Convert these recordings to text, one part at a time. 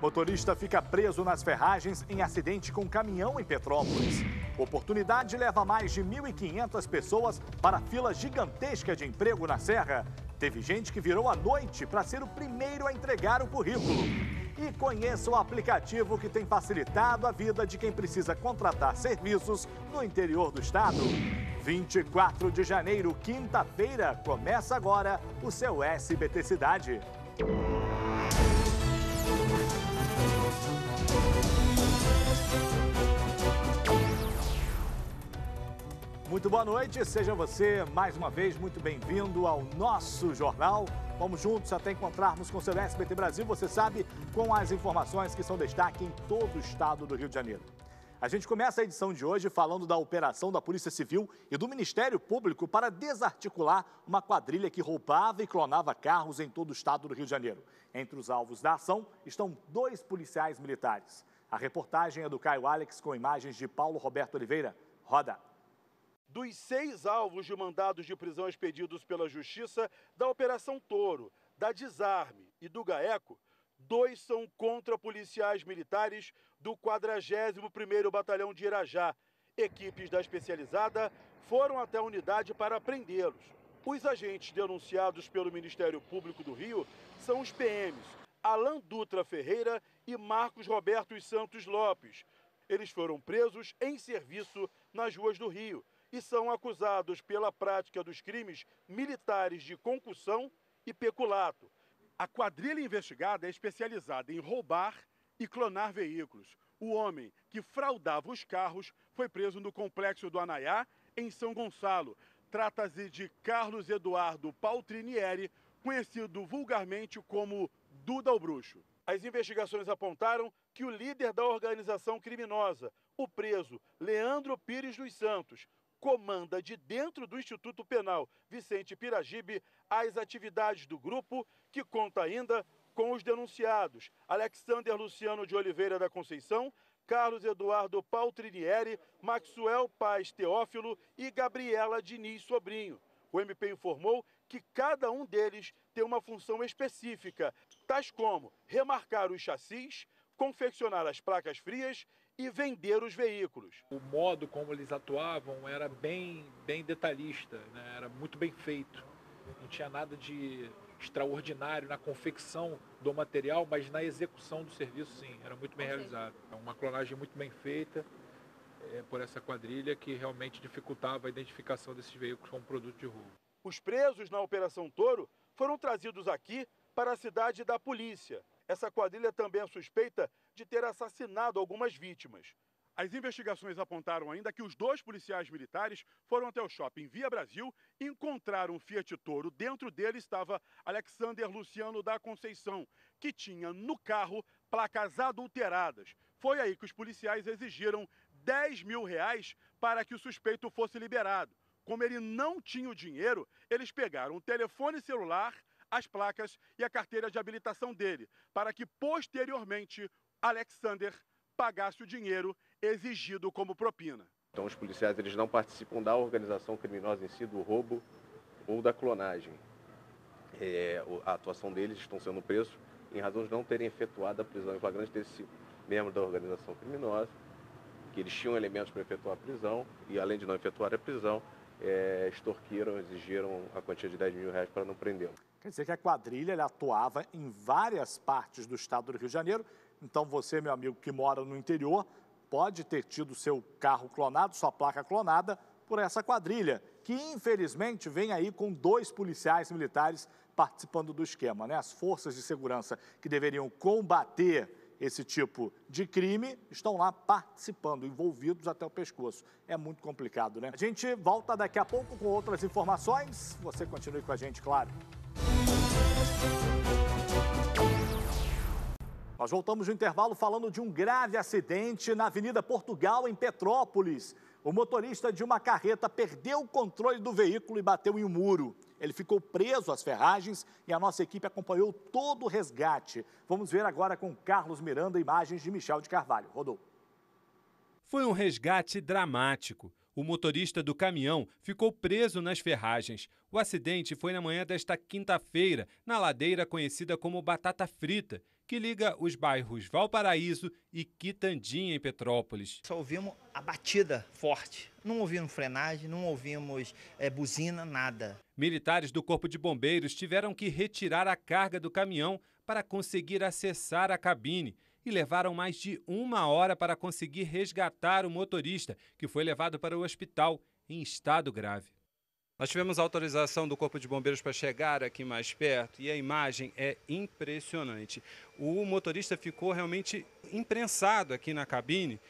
Motorista fica preso nas ferragens em acidente com caminhão em Petrópolis. Oportunidade leva mais de 1.500 pessoas para a fila gigantesca de emprego na Serra. Teve gente que virou à noite para ser o primeiro a entregar o currículo. E conheça o aplicativo que tem facilitado a vida de quem precisa contratar serviços no interior do estado. 24 de janeiro, quinta-feira, começa agora o seu SBT Cidade. Muito boa noite, seja você mais uma vez muito bem-vindo ao nosso jornal. Vamos juntos até encontrarmos com o seu SBT Brasil, você sabe, com as informações que são destaque em todo o estado do Rio de Janeiro. A gente começa a edição de hoje falando da operação da Polícia Civil e do Ministério Público para desarticular uma quadrilha que roubava e clonava carros em todo o estado do Rio de Janeiro. Entre os alvos da ação estão dois policiais militares. A reportagem é do Caio Alex com imagens de Paulo Roberto Oliveira. Roda! dos seis alvos de mandados de prisão expedidos pela Justiça da Operação Toro, da Desarme e do GAECO, dois são contra policiais militares do 41º Batalhão de Irajá. Equipes da especializada foram até a unidade para prendê-los. Os agentes denunciados pelo Ministério Público do Rio são os PMs Alan Dutra Ferreira e Marcos Roberto Santos Lopes. Eles foram presos em serviço nas ruas do Rio e são acusados pela prática dos crimes militares de concussão e peculato. A quadrilha investigada é especializada em roubar e clonar veículos. O homem que fraudava os carros foi preso no complexo do Anaiá, em São Gonçalo. Trata-se de Carlos Eduardo Paltrinieri, conhecido vulgarmente como Duda o Bruxo. As investigações apontaram que o líder da organização criminosa, o preso Leandro Pires dos Santos, comanda de dentro do Instituto Penal Vicente Piragibe as atividades do grupo, que conta ainda com os denunciados Alexander Luciano de Oliveira da Conceição, Carlos Eduardo Paltrinieri, Maxwell Paz Teófilo e Gabriela Diniz Sobrinho. O MP informou que cada um deles tem uma função específica, tais como remarcar os chassis, confeccionar as placas frias e vender os veículos. O modo como eles atuavam era bem, bem detalhista, né? era muito bem feito. Não tinha nada de extraordinário na confecção do material, mas na execução do serviço, sim, era muito bem okay. realizado. É uma clonagem muito bem feita é, por essa quadrilha que realmente dificultava a identificação desses veículos como produto de roubo. Os presos na Operação Toro foram trazidos aqui para a cidade da polícia. Essa quadrilha também é suspeita de ter assassinado algumas vítimas. As investigações apontaram ainda que os dois policiais militares foram até o shopping Via Brasil, e encontraram um Fiat Toro. Dentro dele estava Alexander Luciano da Conceição, que tinha no carro placas adulteradas. Foi aí que os policiais exigiram 10 mil reais para que o suspeito fosse liberado. Como ele não tinha o dinheiro, eles pegaram o telefone celular, as placas e a carteira de habilitação dele, para que posteriormente Alexander pagasse o dinheiro exigido como propina. Então os policiais eles não participam da organização criminosa em si, do roubo ou da clonagem. É, a atuação deles estão sendo presos em razão de não terem efetuado a prisão em flagrante desse membro da organização criminosa, que eles tinham elementos para efetuar a prisão e além de não efetuar a prisão, é, extorquiram, exigiram a quantia de 10 mil reais para não prendê-lo. Quer dizer que a quadrilha atuava em várias partes do estado do Rio de Janeiro então você, meu amigo, que mora no interior, pode ter tido seu carro clonado, sua placa clonada, por essa quadrilha, que infelizmente vem aí com dois policiais militares participando do esquema. Né? As forças de segurança que deveriam combater esse tipo de crime estão lá participando, envolvidos até o pescoço. É muito complicado, né? A gente volta daqui a pouco com outras informações. Você continue com a gente, claro. Nós voltamos do intervalo falando de um grave acidente na Avenida Portugal, em Petrópolis. O motorista de uma carreta perdeu o controle do veículo e bateu em um muro. Ele ficou preso às ferragens e a nossa equipe acompanhou todo o resgate. Vamos ver agora com Carlos Miranda imagens de Michel de Carvalho. Rodou. Foi um resgate dramático. O motorista do caminhão ficou preso nas ferragens. O acidente foi na manhã desta quinta-feira, na ladeira conhecida como Batata Frita, que liga os bairros Valparaíso e Quitandinha, em Petrópolis. Só ouvimos a batida forte. Não ouvimos frenagem, não ouvimos é, buzina, nada. Militares do Corpo de Bombeiros tiveram que retirar a carga do caminhão para conseguir acessar a cabine e levaram mais de uma hora para conseguir resgatar o motorista, que foi levado para o hospital em estado grave. Nós tivemos autorização do Corpo de Bombeiros para chegar aqui mais perto e a imagem é impressionante. O motorista ficou realmente imprensado aqui na cabine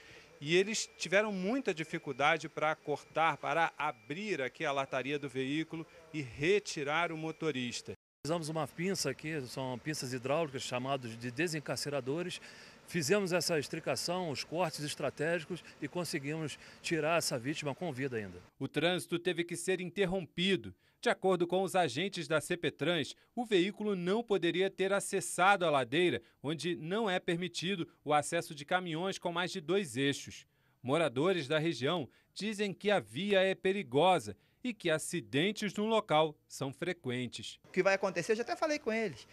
e eles tiveram muita dificuldade para cortar, para abrir aqui a lataria do veículo e retirar o motorista. Usamos uma pinça aqui, são pinças hidráulicas chamadas de desencarceradores, Fizemos essa estricação, os cortes estratégicos e conseguimos tirar essa vítima com vida ainda. O trânsito teve que ser interrompido. De acordo com os agentes da CPTrans, o veículo não poderia ter acessado a ladeira, onde não é permitido o acesso de caminhões com mais de dois eixos. Moradores da região dizem que a via é perigosa e que acidentes no local são frequentes. O que vai acontecer, eu já até falei com eles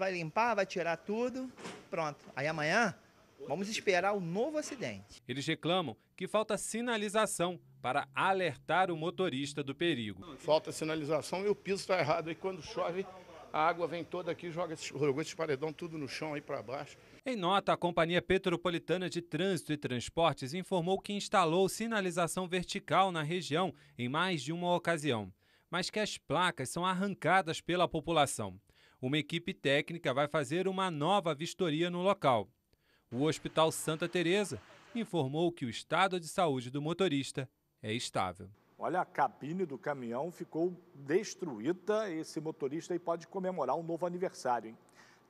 vai limpar, vai tirar tudo. Pronto. Aí amanhã vamos esperar o novo acidente. Eles reclamam que falta sinalização para alertar o motorista do perigo. Falta sinalização e o piso está errado. E quando chove, a água vem toda aqui, joga esse, jogou esse paredão tudo no chão aí para baixo. Em nota, a Companhia Petropolitana de Trânsito e Transportes informou que instalou sinalização vertical na região em mais de uma ocasião, mas que as placas são arrancadas pela população uma equipe técnica vai fazer uma nova vistoria no local. O Hospital Santa Teresa informou que o estado de saúde do motorista é estável. Olha, a cabine do caminhão ficou destruída. Esse motorista aí pode comemorar um novo aniversário. Hein?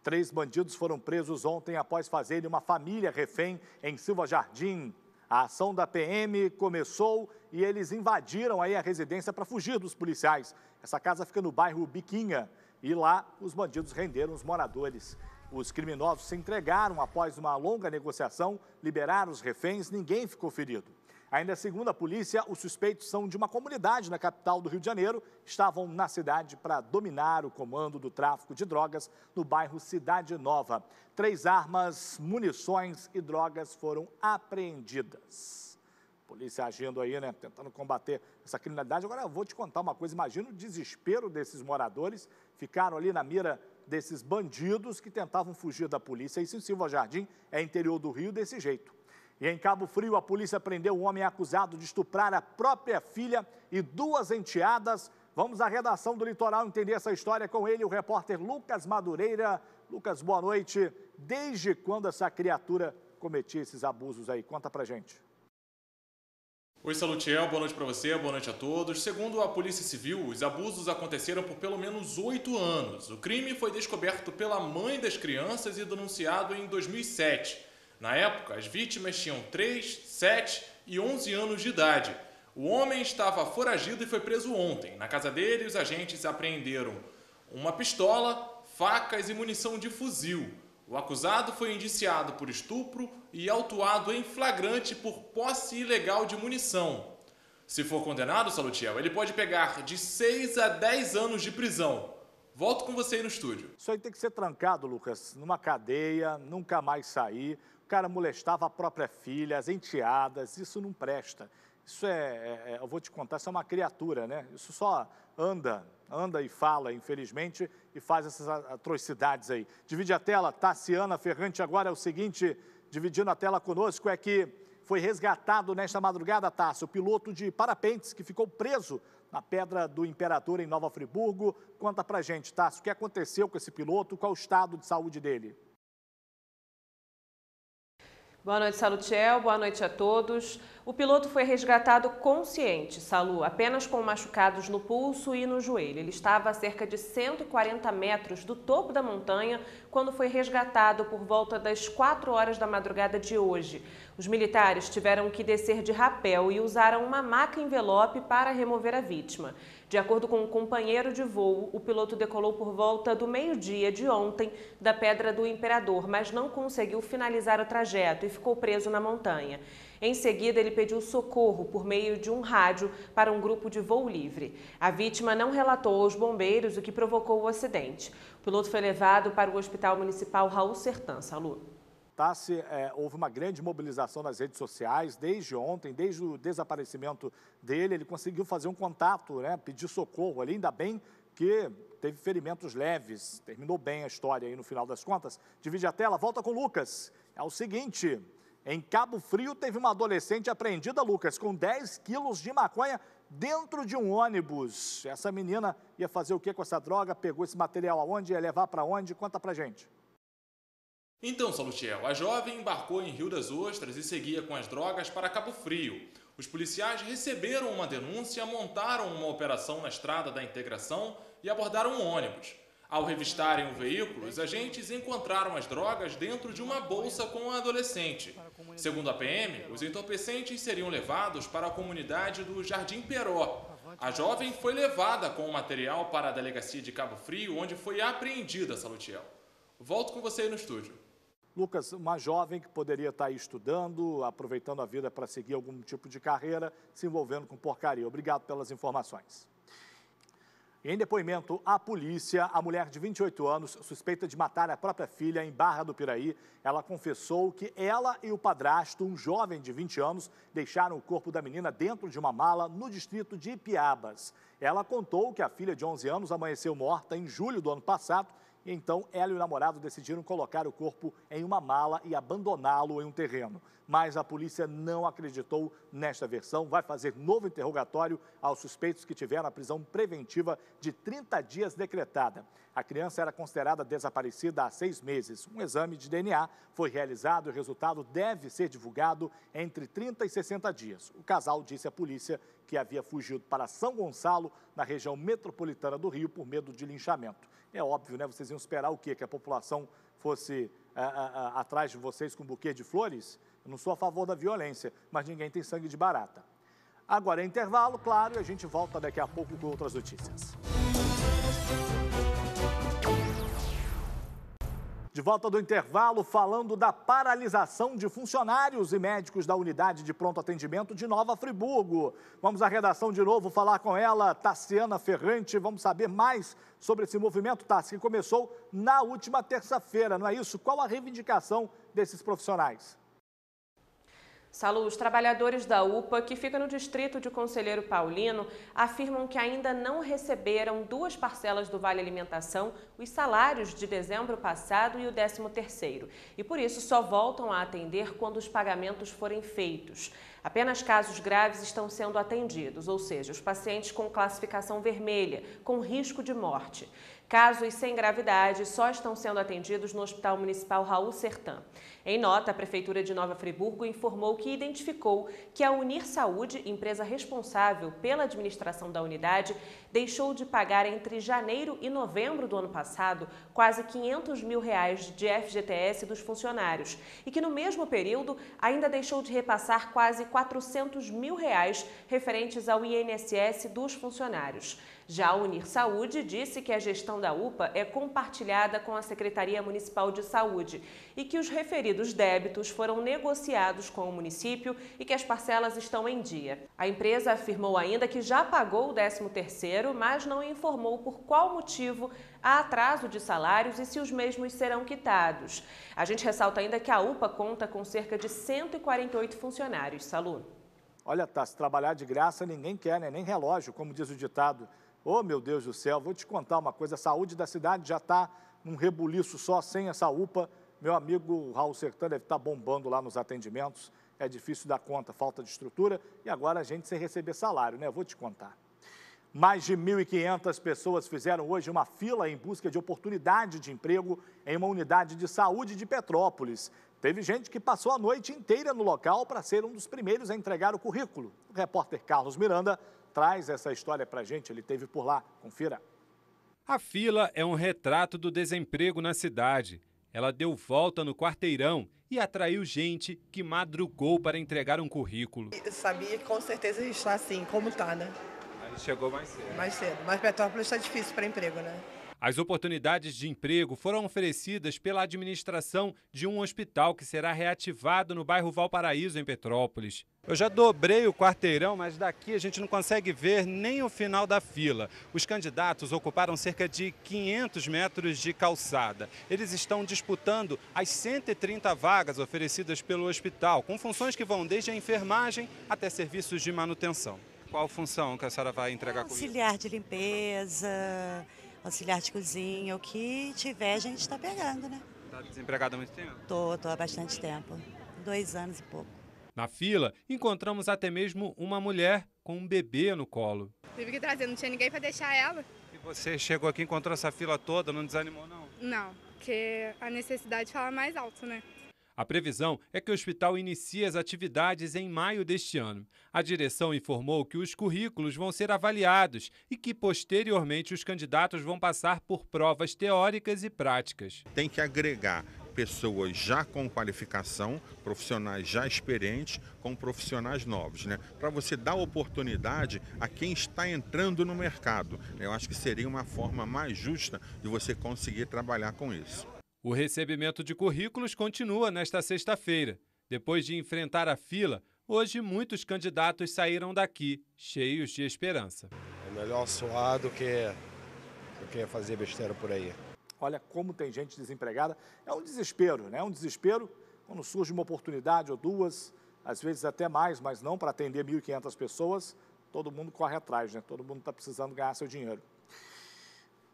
Três bandidos foram presos ontem após fazerem uma família refém em Silva Jardim. A ação da PM começou e eles invadiram aí a residência para fugir dos policiais. Essa casa fica no bairro Biquinha. E lá os bandidos renderam os moradores. Os criminosos se entregaram após uma longa negociação, liberaram os reféns, ninguém ficou ferido. Ainda segundo a polícia, os suspeitos são de uma comunidade na capital do Rio de Janeiro, estavam na cidade para dominar o comando do tráfico de drogas no bairro Cidade Nova. Três armas, munições e drogas foram apreendidas polícia agindo aí, né, tentando combater essa criminalidade. Agora eu vou te contar uma coisa, imagina o desespero desses moradores, ficaram ali na mira desses bandidos que tentavam fugir da polícia. Isso em Silva Jardim é interior do Rio desse jeito. E em Cabo Frio, a polícia prendeu um homem acusado de estuprar a própria filha e duas enteadas. Vamos à redação do Litoral entender essa história com ele, o repórter Lucas Madureira. Lucas, boa noite. Desde quando essa criatura cometia esses abusos aí? Conta pra gente. Oi, Salutiel, boa noite para você, boa noite a todos. Segundo a Polícia Civil, os abusos aconteceram por pelo menos oito anos. O crime foi descoberto pela mãe das crianças e denunciado em 2007. Na época, as vítimas tinham 3, 7 e 11 anos de idade. O homem estava foragido e foi preso ontem. Na casa dele, os agentes apreenderam uma pistola, facas e munição de fuzil. O acusado foi indiciado por estupro e autuado em flagrante por posse ilegal de munição. Se for condenado, Salutiel, ele pode pegar de 6 a 10 anos de prisão. Volto com você aí no estúdio. Isso aí tem que ser trancado, Lucas, numa cadeia, nunca mais sair. O cara molestava a própria filha, as enteadas, isso não presta. Isso é, é, é eu vou te contar, isso é uma criatura, né? Isso só anda, anda e fala, infelizmente, e faz essas atrocidades aí. Divide a tela, Tassiana Ferrante, agora é o seguinte, dividindo a tela conosco, é que foi resgatado nesta madrugada, Tassi, o piloto de parapentes que ficou preso na Pedra do Imperador em Nova Friburgo. Conta pra gente, Tassi, o que aconteceu com esse piloto, qual o estado de saúde dele? Boa noite, Salutiel. Boa noite a todos. O piloto foi resgatado consciente, Salu, apenas com machucados no pulso e no joelho. Ele estava a cerca de 140 metros do topo da montanha quando foi resgatado por volta das 4 horas da madrugada de hoje. Os militares tiveram que descer de rapel e usaram uma maca envelope para remover a vítima. De acordo com um companheiro de voo, o piloto decolou por volta do meio-dia de ontem da Pedra do Imperador, mas não conseguiu finalizar o trajeto e ficou preso na montanha. Em seguida, ele pediu socorro por meio de um rádio para um grupo de voo livre. A vítima não relatou aos bombeiros o que provocou o acidente. O piloto foi levado para o Hospital Municipal Raul Sertã, Salu. Tá? é, houve uma grande mobilização nas redes sociais desde ontem, desde o desaparecimento dele. Ele conseguiu fazer um contato, né, pedir socorro ali, ainda bem que teve ferimentos leves. Terminou bem a história aí no final das contas. Divide a tela, volta com o Lucas. É o seguinte, em Cabo Frio teve uma adolescente apreendida, Lucas, com 10 quilos de maconha dentro de um ônibus. Essa menina ia fazer o que com essa droga? Pegou esse material aonde? Ia levar para onde? Conta pra gente. Então, Salutiel, a jovem embarcou em Rio das Ostras e seguia com as drogas para Cabo Frio. Os policiais receberam uma denúncia, montaram uma operação na estrada da integração e abordaram um ônibus. Ao revistarem o veículo, os agentes encontraram as drogas dentro de uma bolsa com a adolescente. Segundo a PM, os entorpecentes seriam levados para a comunidade do Jardim Peró. A jovem foi levada com o material para a delegacia de Cabo Frio, onde foi apreendida Salutiel. Volto com você aí no estúdio. Lucas, uma jovem que poderia estar aí estudando, aproveitando a vida para seguir algum tipo de carreira, se envolvendo com porcaria. Obrigado pelas informações. Em depoimento à polícia, a mulher de 28 anos, suspeita de matar a própria filha em Barra do Piraí, ela confessou que ela e o padrasto, um jovem de 20 anos, deixaram o corpo da menina dentro de uma mala no distrito de Ipiabas. Ela contou que a filha de 11 anos amanheceu morta em julho do ano passado então, ela e o namorado decidiram colocar o corpo em uma mala e abandoná-lo em um terreno. Mas a polícia não acreditou nesta versão. Vai fazer novo interrogatório aos suspeitos que tiveram a prisão preventiva de 30 dias decretada. A criança era considerada desaparecida há seis meses. Um exame de DNA foi realizado e o resultado deve ser divulgado entre 30 e 60 dias. O casal disse à polícia que havia fugido para São Gonçalo, na região metropolitana do Rio, por medo de linchamento. É óbvio, né? Vocês iam esperar o quê? Que a população fosse a, ah, a, ah, a, ah, atrás de vocês com um buquê de flores? Eu não sou a favor da violência, mas ninguém tem sangue de barata. Agora é intervalo, claro, e a gente volta daqui a pouco com outras notícias. De volta do intervalo, falando da paralisação de funcionários e médicos da unidade de pronto atendimento de Nova Friburgo. Vamos à redação de novo falar com ela, Tassiana Ferrante. Vamos saber mais sobre esse movimento, Tassi, que começou na última terça-feira, não é isso? Qual a reivindicação desses profissionais? Saludos, os trabalhadores da UPA, que fica no distrito de Conselheiro Paulino, afirmam que ainda não receberam duas parcelas do Vale Alimentação, os salários de dezembro passado e o 13 terceiro, e por isso só voltam a atender quando os pagamentos forem feitos. Apenas casos graves estão sendo atendidos, ou seja, os pacientes com classificação vermelha, com risco de morte. Casos sem gravidade só estão sendo atendidos no Hospital Municipal Raul Sertã. Em nota, a Prefeitura de Nova Friburgo informou que identificou que a Unir Saúde, empresa responsável pela administração da unidade, deixou de pagar entre janeiro e novembro do ano passado quase 500 mil reais de FGTS dos funcionários e que no mesmo período ainda deixou de repassar quase 400 mil reais referentes ao INSS dos funcionários. Já a Unir Saúde disse que a gestão da UPA é compartilhada com a Secretaria Municipal de Saúde e que os referidos os débitos foram negociados com o município e que as parcelas estão em dia. A empresa afirmou ainda que já pagou o 13º, mas não informou por qual motivo há atraso de salários e se os mesmos serão quitados. A gente ressalta ainda que a UPA conta com cerca de 148 funcionários. Salu. Olha, tá, se trabalhar de graça ninguém quer, né? nem relógio, como diz o ditado. Oh, meu Deus do céu, vou te contar uma coisa, a saúde da cidade já está num rebuliço só, sem essa UPA, meu amigo Raul Sertan deve estar bombando lá nos atendimentos. É difícil dar conta, falta de estrutura. E agora a gente sem receber salário, né? Vou te contar. Mais de 1.500 pessoas fizeram hoje uma fila em busca de oportunidade de emprego em uma unidade de saúde de Petrópolis. Teve gente que passou a noite inteira no local para ser um dos primeiros a entregar o currículo. O repórter Carlos Miranda traz essa história para a gente, ele teve por lá. Confira. A fila é um retrato do desemprego na cidade. Ela deu volta no quarteirão e atraiu gente que madrugou para entregar um currículo. Eu sabia que com certeza está assim, como está, né? Aí chegou mais cedo. Mais cedo. Mas Petrópolis está difícil para emprego, né? As oportunidades de emprego foram oferecidas pela administração de um hospital que será reativado no bairro Valparaíso, em Petrópolis. Eu já dobrei o quarteirão, mas daqui a gente não consegue ver nem o final da fila. Os candidatos ocuparam cerca de 500 metros de calçada. Eles estão disputando as 130 vagas oferecidas pelo hospital, com funções que vão desde a enfermagem até serviços de manutenção. Qual função que a senhora vai entregar com Auxiliar de limpeza, auxiliar de cozinha, o que tiver a gente está pegando, né? Está desempregada há muito tempo? Tô, tô há bastante tempo. Dois anos e pouco. Na fila, encontramos até mesmo uma mulher com um bebê no colo. Tive que trazer, não tinha ninguém para deixar ela. E você chegou aqui, encontrou essa fila toda, não desanimou não? Não, porque a necessidade fala mais alto, né? A previsão é que o hospital inicie as atividades em maio deste ano. A direção informou que os currículos vão ser avaliados e que, posteriormente, os candidatos vão passar por provas teóricas e práticas. Tem que agregar pessoas já com qualificação, profissionais já experientes, com profissionais novos, né? Para você dar oportunidade a quem está entrando no mercado. Eu acho que seria uma forma mais justa de você conseguir trabalhar com isso. O recebimento de currículos continua nesta sexta-feira. Depois de enfrentar a fila, hoje muitos candidatos saíram daqui cheios de esperança. É melhor suar do que, do que fazer besteira por aí. Olha como tem gente desempregada. É um desespero, né? É um desespero quando surge uma oportunidade ou duas, às vezes até mais, mas não para atender 1.500 pessoas, todo mundo corre atrás, né? Todo mundo está precisando ganhar seu dinheiro.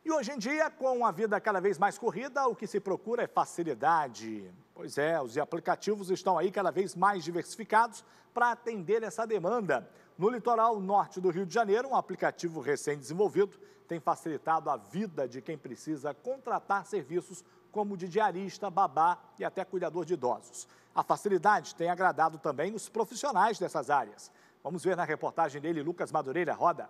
E hoje em dia, com a vida cada vez mais corrida, o que se procura é facilidade. Pois é, os aplicativos estão aí cada vez mais diversificados para atender essa demanda. No litoral norte do Rio de Janeiro, um aplicativo recém-desenvolvido tem facilitado a vida de quem precisa contratar serviços como de diarista, babá e até cuidador de idosos. A facilidade tem agradado também os profissionais dessas áreas. Vamos ver na reportagem dele, Lucas Madureira Roda.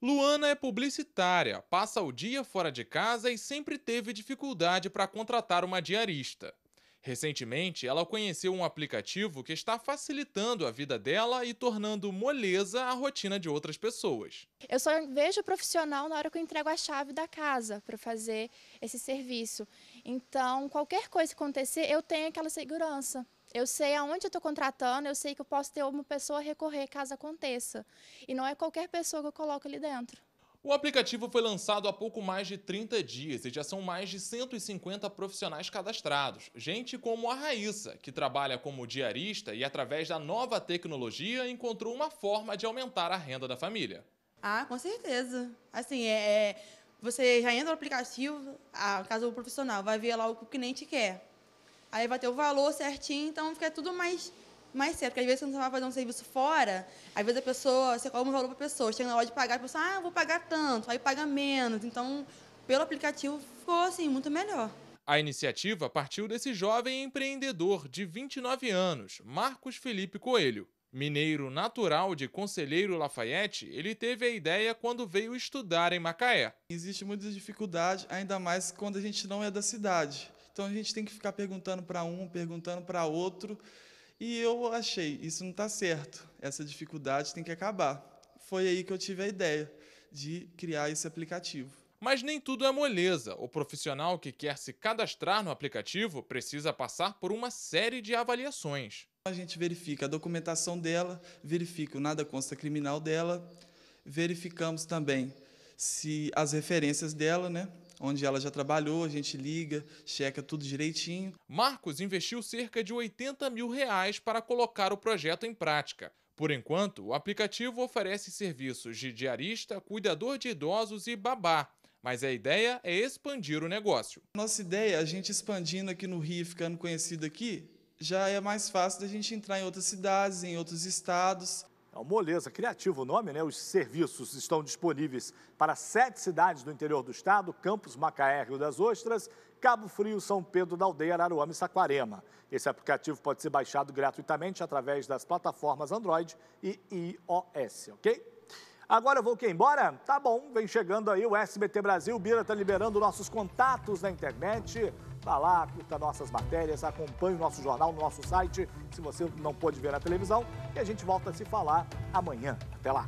Luana é publicitária, passa o dia fora de casa e sempre teve dificuldade para contratar uma diarista. Recentemente, ela conheceu um aplicativo que está facilitando a vida dela e tornando moleza a rotina de outras pessoas. Eu só vejo o profissional na hora que eu entrego a chave da casa para fazer esse serviço. Então, qualquer coisa que acontecer, eu tenho aquela segurança. Eu sei aonde eu estou contratando, eu sei que eu posso ter uma pessoa a recorrer caso aconteça. E não é qualquer pessoa que eu coloco ali dentro. O aplicativo foi lançado há pouco mais de 30 dias e já são mais de 150 profissionais cadastrados. Gente como a Raíssa, que trabalha como diarista e, através da nova tecnologia, encontrou uma forma de aumentar a renda da família. Ah, com certeza. Assim, é, é você já entra no aplicativo, a, ah, casa o profissional vai ver lá o que o cliente quer. Aí vai ter o valor certinho, então fica tudo mais, mais certo. Porque às vezes, quando você vai fazer um serviço fora, às vezes a pessoa, você coloca um valor para a pessoa, chega na hora de pagar, a pessoa, ah, vou pagar tanto, aí paga menos. Então, pelo aplicativo, ficou assim, muito melhor. A iniciativa partiu desse jovem empreendedor de 29 anos, Marcos Felipe Coelho. Mineiro natural de Conselheiro Lafayette, ele teve a ideia quando veio estudar em Macaé. Existe muita dificuldade, ainda mais quando a gente não é da cidade. Então a gente tem que ficar perguntando para um, perguntando para outro. E eu achei, isso não está certo, essa dificuldade tem que acabar. Foi aí que eu tive a ideia de criar esse aplicativo. Mas nem tudo é moleza. O profissional que quer se cadastrar no aplicativo precisa passar por uma série de avaliações. A gente verifica a documentação dela, verifica o nada consta criminal dela, verificamos também se as referências dela, né? onde ela já trabalhou, a gente liga, checa tudo direitinho. Marcos investiu cerca de 80 mil reais para colocar o projeto em prática. Por enquanto, o aplicativo oferece serviços de diarista, cuidador de idosos e babá. Mas a ideia é expandir o negócio. Nossa ideia, a gente expandindo aqui no Rio, ficando conhecido aqui, já é mais fácil da gente entrar em outras cidades, em outros estados. É uma moleza, criativo o nome, né? Os serviços estão disponíveis para sete cidades do interior do estado, Campos, Macaé, Rio das Ostras, Cabo Frio, São Pedro da Aldeia, Araruama e Saquarema. Esse aplicativo pode ser baixado gratuitamente através das plataformas Android e iOS, ok? Agora eu vou quem embora? Tá bom, vem chegando aí o SBT Brasil. Bira tá liberando nossos contatos na internet. Vá tá lá, curta nossas matérias, acompanhe o nosso jornal no nosso site, se você não pôde ver na televisão. E a gente volta a se falar amanhã. Até lá!